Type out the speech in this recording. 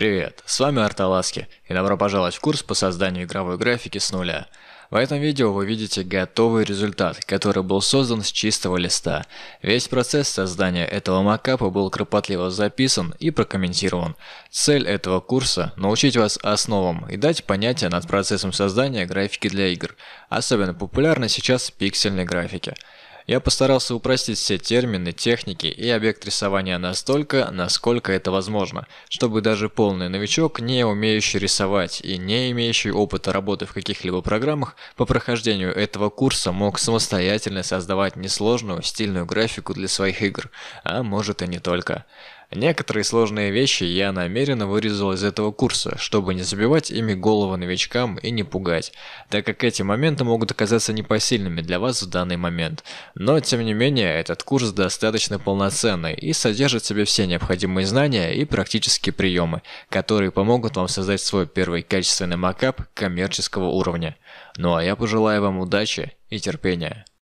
Привет, с вами Арталаски и добро пожаловать в курс по созданию игровой графики с нуля. В этом видео вы видите готовый результат, который был создан с чистого листа. Весь процесс создания этого макапа был кропотливо записан и прокомментирован. Цель этого курса – научить вас основам и дать понятие над процессом создания графики для игр. Особенно популярной сейчас пиксельной графики. Я постарался упростить все термины, техники и объект рисования настолько, насколько это возможно, чтобы даже полный новичок, не умеющий рисовать и не имеющий опыта работы в каких-либо программах, по прохождению этого курса мог самостоятельно создавать несложную стильную графику для своих игр, а может и не только. Некоторые сложные вещи я намеренно вырезал из этого курса, чтобы не забивать ими голову новичкам и не пугать, так как эти моменты могут оказаться непосильными для вас в данный момент. Но, тем не менее, этот курс достаточно полноценный и содержит в себе все необходимые знания и практические приемы, которые помогут вам создать свой первый качественный макап коммерческого уровня. Ну а я пожелаю вам удачи и терпения.